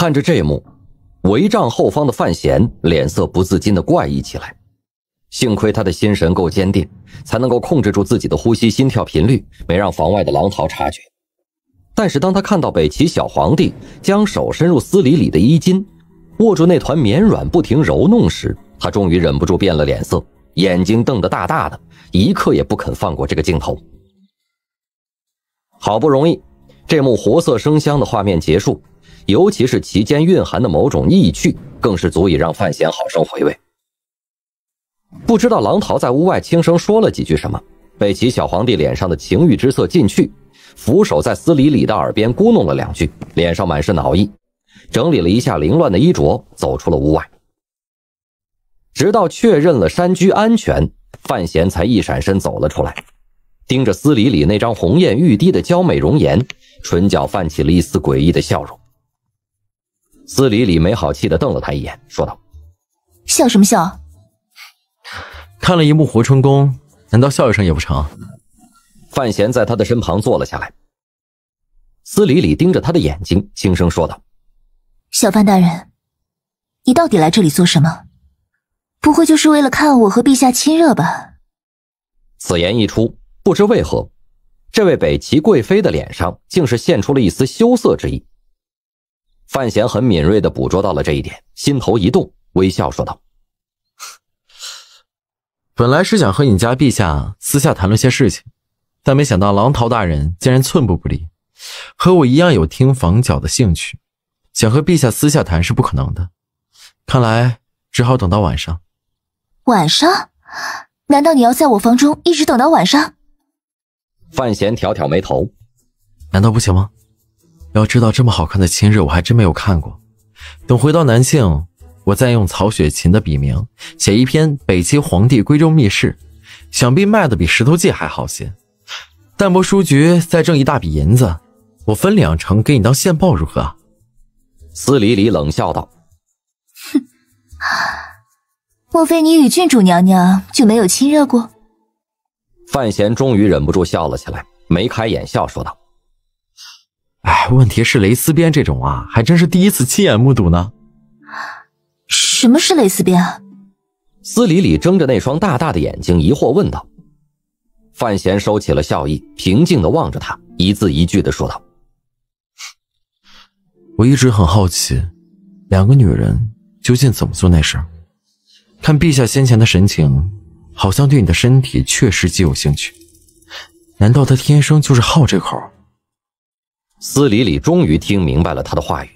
看着这幕，帷帐后方的范闲脸色不自禁的怪异起来。幸亏他的心神够坚定，才能够控制住自己的呼吸、心跳频率，没让房外的狼嚎察觉。但是当他看到北齐小皇帝将手伸入司礼里的衣襟，握住那团绵软，不停揉弄时，他终于忍不住变了脸色，眼睛瞪得大大的，一刻也不肯放过这个镜头。好不容易，这幕活色生香的画面结束。尤其是其间蕴含的某种意趣，更是足以让范闲好生回味。不知道狼桃在屋外轻声说了几句什么，被其小皇帝脸上的情欲之色进去，俯首在司礼礼的耳边咕哝了两句，脸上满是恼意，整理了一下凌乱的衣着，走出了屋外。直到确认了山居安全，范闲才一闪身走了出来，盯着司礼礼那张红艳欲滴的娇美容颜，唇角泛起了一丝诡异的笑容。司理理没好气的瞪了他一眼，说道：“笑什么笑？看了一幕活春宫，难道笑一声也不成？”范闲在他的身旁坐了下来。司理理盯着他的眼睛，轻声说道：“小范大人，你到底来这里做什么？不会就是为了看我和陛下亲热吧？”此言一出，不知为何，这位北齐贵妃的脸上竟是现出了一丝羞涩之意。范闲很敏锐的捕捉到了这一点，心头一动，微笑说道：“本来是想和你家陛下私下谈论些事情，但没想到狼桃大人竟然寸步不离，和我一样有听房角的兴趣，想和陛下私下谈是不可能的，看来只好等到晚上。晚上？难道你要在我房中一直等到晚上？”范闲挑挑眉头：“难道不行吗？”要知道这么好看的亲热我还真没有看过。等回到南庆，我再用曹雪芹的笔名写一篇《北齐皇帝归州秘事》，想必卖的比《石头记》还好些。淡泊书局再挣一大笔银子，我分两成给你当现报，如何？司礼礼冷笑道：“哼，莫非你与郡主娘娘就没有亲热过？”范闲终于忍不住笑了起来，眉开眼笑说道。哎，问题是蕾丝边这种啊，还真是第一次亲眼目睹呢。什么是蕾丝边？司理理睁着那双大大的眼睛，疑惑问道。范闲收起了笑意，平静的望着他，一字一句的说道：“我一直很好奇，两个女人究竟怎么做那事看陛下先前的神情，好像对你的身体确实极有兴趣。难道他天生就是好这口？”司理理终于听明白了他的话语，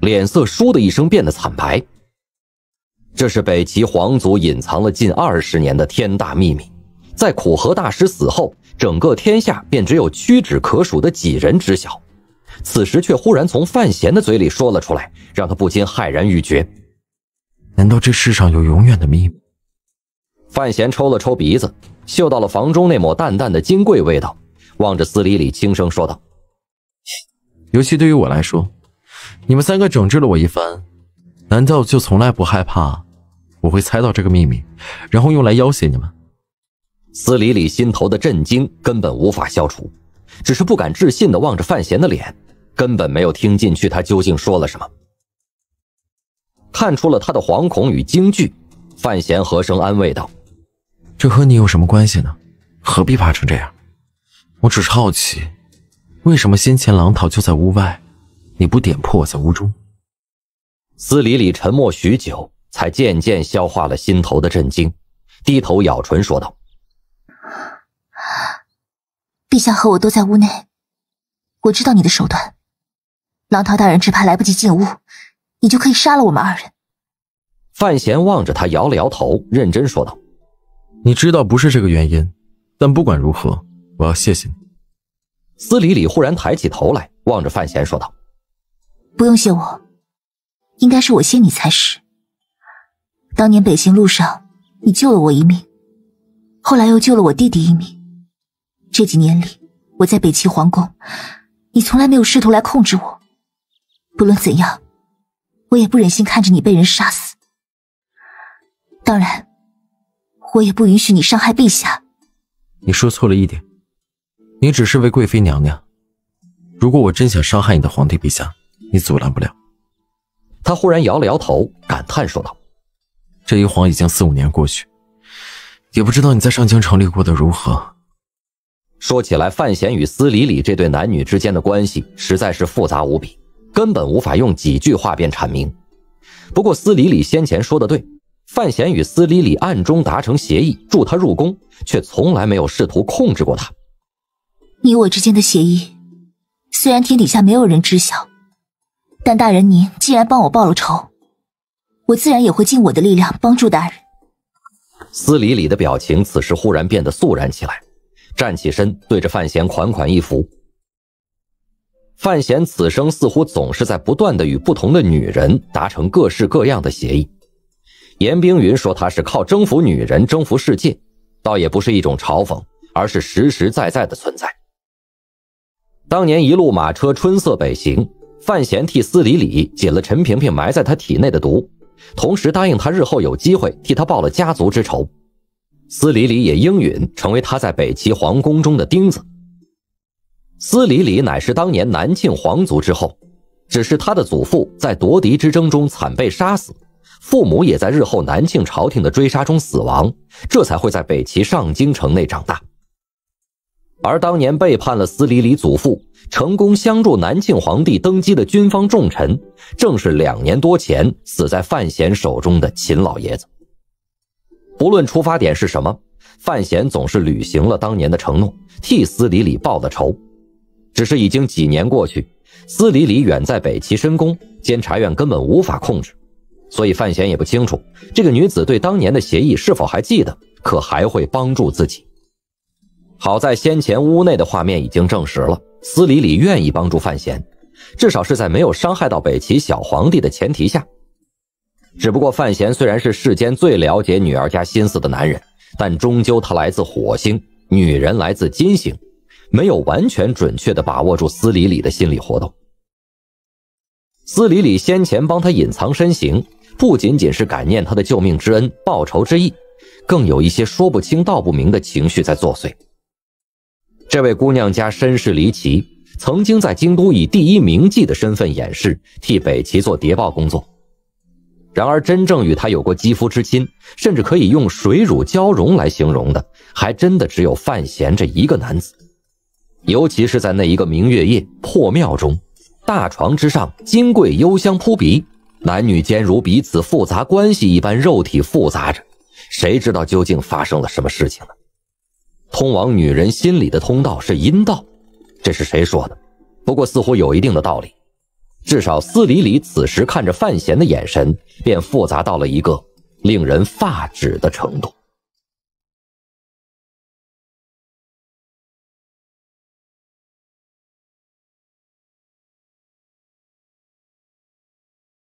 脸色倏的一声变得惨白。这是北齐皇族隐藏了近二十年的天大秘密，在苦荷大师死后，整个天下便只有屈指可数的几人知晓。此时却忽然从范闲的嘴里说了出来，让他不禁骇然欲绝。难道这世上有永远的秘密？范闲抽了抽鼻子，嗅到了房中那抹淡淡的金桂味道，望着司理理轻声说道。尤其对于我来说，你们三个整治了我一番，难道就从来不害怕我会猜到这个秘密，然后用来要挟你们？司理理心头的震惊根本无法消除，只是不敢置信的望着范闲的脸，根本没有听进去他究竟说了什么。看出了他的惶恐与惊惧，范闲和声安慰道：“这和你有什么关系呢？何必怕成这样？我只是好奇。”为什么先前狼桃就在屋外，你不点破我在屋中？司理理沉默许久，才渐渐消化了心头的震惊，低头咬唇说道：“陛下和我都在屋内，我知道你的手段，狼桃大人只怕来不及进屋，你就可以杀了我们二人。”范闲望着他摇了摇头，认真说道：“你知道不是这个原因，但不管如何，我要谢谢你。”司理理忽然抬起头来，望着范闲说道：“不用谢我，应该是我谢你才是。当年北行路上，你救了我一命，后来又救了我弟弟一命。这几年里，我在北齐皇宫，你从来没有试图来控制我。不论怎样，我也不忍心看着你被人杀死。当然，我也不允许你伤害陛下。你说错了一点。”你只是位贵妃娘娘。如果我真想伤害你的皇帝陛下，你阻拦不了。他忽然摇了摇头，感叹说道：“这一晃已经四五年过去，也不知道你在上京城里过得如何。”说起来，范闲与司礼礼这对男女之间的关系实在是复杂无比，根本无法用几句话便阐明。不过，司礼礼先前说的对，范闲与司礼礼暗中达成协议，助他入宫，却从来没有试图控制过他。你我之间的协议，虽然天底下没有人知晓，但大人您既然帮我报了仇，我自然也会尽我的力量帮助大人。司礼礼的表情此时忽然变得肃然起来，站起身，对着范闲款款一扶。范闲此生似乎总是在不断的与不同的女人达成各式各样的协议。严冰云说他是靠征服女人征服世界，倒也不是一种嘲讽，而是实实在在的存在。当年一路马车春色北行，范闲替司礼礼解了陈萍萍埋在他体内的毒，同时答应他日后有机会替他报了家族之仇。司礼礼也应允成为他在北齐皇宫中的钉子。司礼礼乃是当年南庆皇族之后，只是他的祖父在夺嫡之争中惨被杀死，父母也在日后南庆朝廷的追杀中死亡，这才会在北齐上京城内长大。而当年背叛了司理理祖父，成功相助南庆皇帝登基的军方重臣，正是两年多前死在范闲手中的秦老爷子。不论出发点是什么，范闲总是履行了当年的承诺，替司理理报了仇。只是已经几年过去，司理理远在北齐深宫，监察院根本无法控制，所以范闲也不清楚这个女子对当年的协议是否还记得，可还会帮助自己。好在先前屋内的画面已经证实了，司理理愿意帮助范闲，至少是在没有伤害到北齐小皇帝的前提下。只不过范闲虽然是世间最了解女儿家心思的男人，但终究他来自火星，女人来自金星，没有完全准确的把握住司理理的心理活动。司理理先前帮他隐藏身形，不仅仅是感念他的救命之恩、报仇之意，更有一些说不清道不明的情绪在作祟。这位姑娘家身世离奇，曾经在京都以第一名妓的身份掩饰，替北齐做谍报工作。然而，真正与她有过肌肤之亲，甚至可以用水乳交融来形容的，还真的只有范闲这一个男子。尤其是在那一个明月夜破庙中，大床之上，金桂幽香扑鼻，男女间如彼此复杂关系一般，肉体复杂着，谁知道究竟发生了什么事情呢？通往女人心里的通道是阴道，这是谁说的？不过似乎有一定的道理。至少司理理此时看着范闲的眼神，便复杂到了一个令人发指的程度。